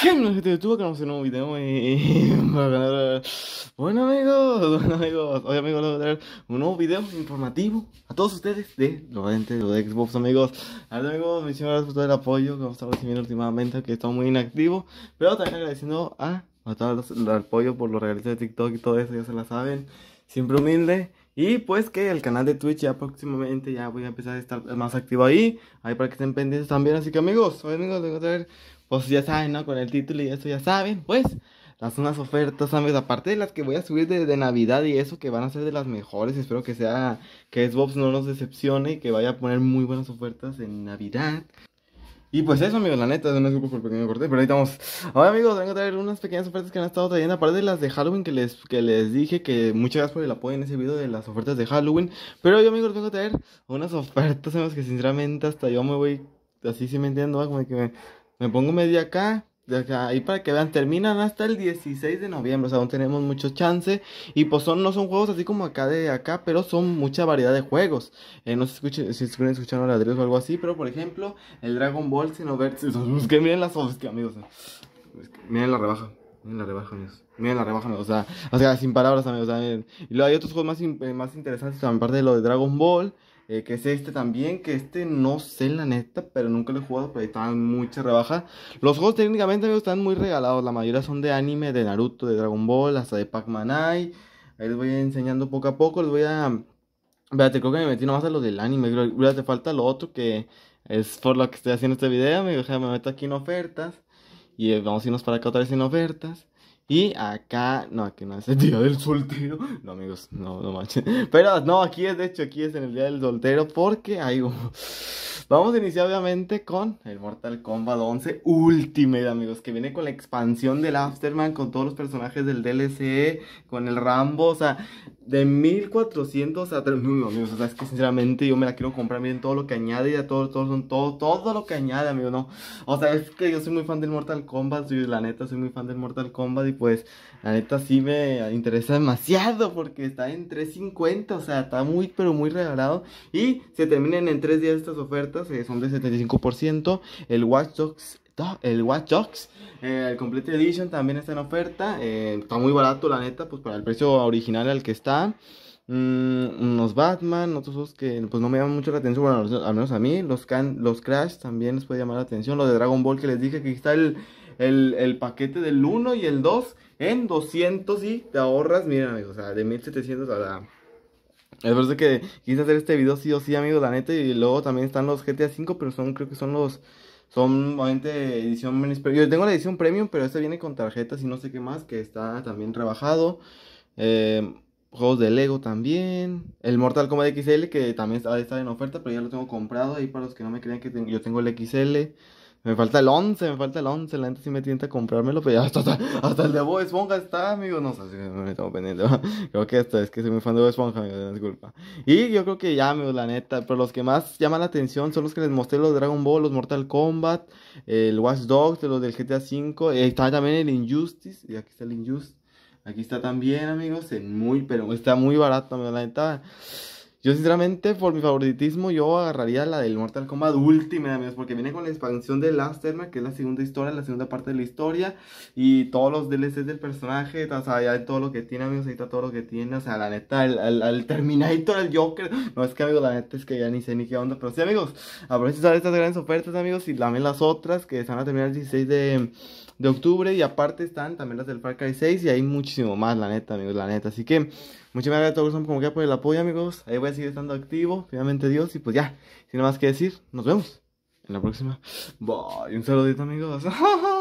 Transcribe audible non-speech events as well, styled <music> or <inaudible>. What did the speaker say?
gente de YouTube, que hacer un nuevo video Bueno amigos, bueno amigos, hoy amigos les voy a traer un nuevo video informativo a todos ustedes de lo de, de Xbox amigos ver amigos, muchísimas gracias por todo el apoyo que hemos estado recibiendo últimamente, que he muy inactivo Pero también agradeciendo a, todos los el apoyo por los regalitos de TikTok y todo eso, ya se la saben Siempre humilde y pues que el canal de Twitch ya próximamente ya voy a empezar a estar más activo ahí. Ahí para que estén pendientes también. Así que amigos, amigos de pues ya saben, ¿no? Con el título y eso ya saben. Pues las unas ofertas, ¿sabes? Aparte de las que voy a subir de, de, Navidad y eso, que van a ser de las mejores. Espero que sea, que Xbox no nos decepcione y que vaya a poner muy buenas ofertas en Navidad. Y pues eso, amigos, la neta, no es un por pequeño corte, pero ahí estamos Ahora, amigos, vengo a traer unas pequeñas ofertas que han estado trayendo, aparte de las de Halloween que les, que les dije, que muchas gracias por el apoyo en ese video de las ofertas de Halloween. Pero yo, amigos, vengo a traer unas ofertas en que sinceramente hasta yo me voy, así si me entiendo, como que me, me pongo medio acá, ahí para que vean, terminan hasta el 16 de noviembre, o sea, aún tenemos mucho chance. Y pues son, no son juegos así como acá de acá, pero son mucha variedad de juegos. Eh, no sé si, si estuvieron escuchando ladrillos o algo así, pero por ejemplo, el Dragon Ball Xenoverse. <laughs> Es pues, que miren las eh, es amigos. miren la rebaja. Miren la rebaja, amigos. Miren la rebaja, amigos. O sea, sin palabras, amigos. Y luego hay otros juegos más, eh, más interesantes, aparte de lo de Dragon Ball. Eh, que es este también, que este no sé la neta, pero nunca lo he jugado, pero están mucha rebaja. Los juegos técnicamente amigos, están muy regalados, la mayoría son de anime, de Naruto, de Dragon Ball, hasta de Pac-Man Ahí les voy enseñando poco a poco, les voy a... te creo que me metí nomás a lo del anime, creo falta lo otro que es por lo que estoy haciendo este video, me meto aquí en ofertas. Y eh, vamos a irnos para acá otra vez en ofertas. Y acá, no, aquí no es el día del soltero. No, amigos, no, no manches. Pero no, aquí es, de hecho, aquí es en el día del soltero porque hay Vamos a iniciar obviamente con el Mortal Kombat 11 Ultimate, amigos, que viene con la expansión del Afterman, con todos los personajes del DLC, con el Rambo, o sea, de 1400 a 3000. amigos, o sea, es que sinceramente yo me la quiero comprar. Miren todo lo que añade, a todo, todo, todo, todo lo que añade, amigo, no. O sea, es que yo soy muy fan del Mortal Kombat. Soy, la neta, soy muy fan del Mortal Kombat. Y pues, la neta sí me interesa demasiado porque está en 350. O sea, está muy, pero muy regalado. Y se terminan en 3 días estas ofertas. Eh, son de 75%. El Watch Dogs el Watch Dogs, eh, el Complete Edition también está en oferta. Eh, está muy barato, la neta, pues para el precio original al que está. Mm, unos Batman, otros que pues no me llaman mucho la atención, bueno, al menos a mí. Los, can los Crash también les puede llamar la atención. lo de Dragon Ball que les dije que está el, el, paquete del 1 y el 2 en 200 y te ahorras, miren amigos, o sea, de 1700 a la... Es verdad que quise hacer este video sí o sí, amigos, la neta. Y luego también están los GTA V pero son, creo que son los son obviamente edición Yo tengo la edición premium, pero esta viene con tarjetas y no sé qué más, que está también rebajado. Eh, juegos de Lego también. El Mortal Kombat XL, que también está, estar en oferta, pero ya lo tengo comprado ahí para los que no me crean que yo tengo el XL. Me falta el 11, me falta el 11. La neta, sí me tienta a comprármelo, pero ya hasta, hasta, el de Bob Esponja está, amigos, No sé si me tengo pendiente. <laughs> creo que esto es que soy muy fan de Bob Esponja, amigos, disculpa. Y yo creo que ya, amigos, la neta. Pero los que más llaman la atención son los que les mostré los Dragon Ball, los Mortal Kombat, el Watch Dogs, los del GTA V. Eh, está también el Injustice. Y aquí está el Injustice. Aquí está también, amigos. En muy, pero está muy barato, amigo. La neta. Yo sinceramente, por mi favoritismo, yo agarraría la del Mortal Kombat Ultimate, amigos, porque viene con la expansión de Last Lasterman, que es la segunda historia, la segunda parte de la historia, y todos los DLCs del personaje, o sea, ya todo lo que tiene, amigos, ahí está todo lo que tiene, o sea, la neta, el, el, Terminator, el Joker, no es que, amigos, la neta es que ya ni sé ni qué onda, pero sí, amigos, aprovechen estas grandes ofertas, amigos, y también las otras que están a terminar el 16 de, de octubre, y aparte están también las del Far Cry 6, y hay muchísimo más, la neta, amigos, la neta, así que... Muchísimas gracias a todos como que por el apoyo, amigos. Ahí voy a seguir estando activo. Finalmente Dios. Y pues ya, sin nada más que decir, nos vemos en la próxima. Bye. Un saludito, amigos. <laughs>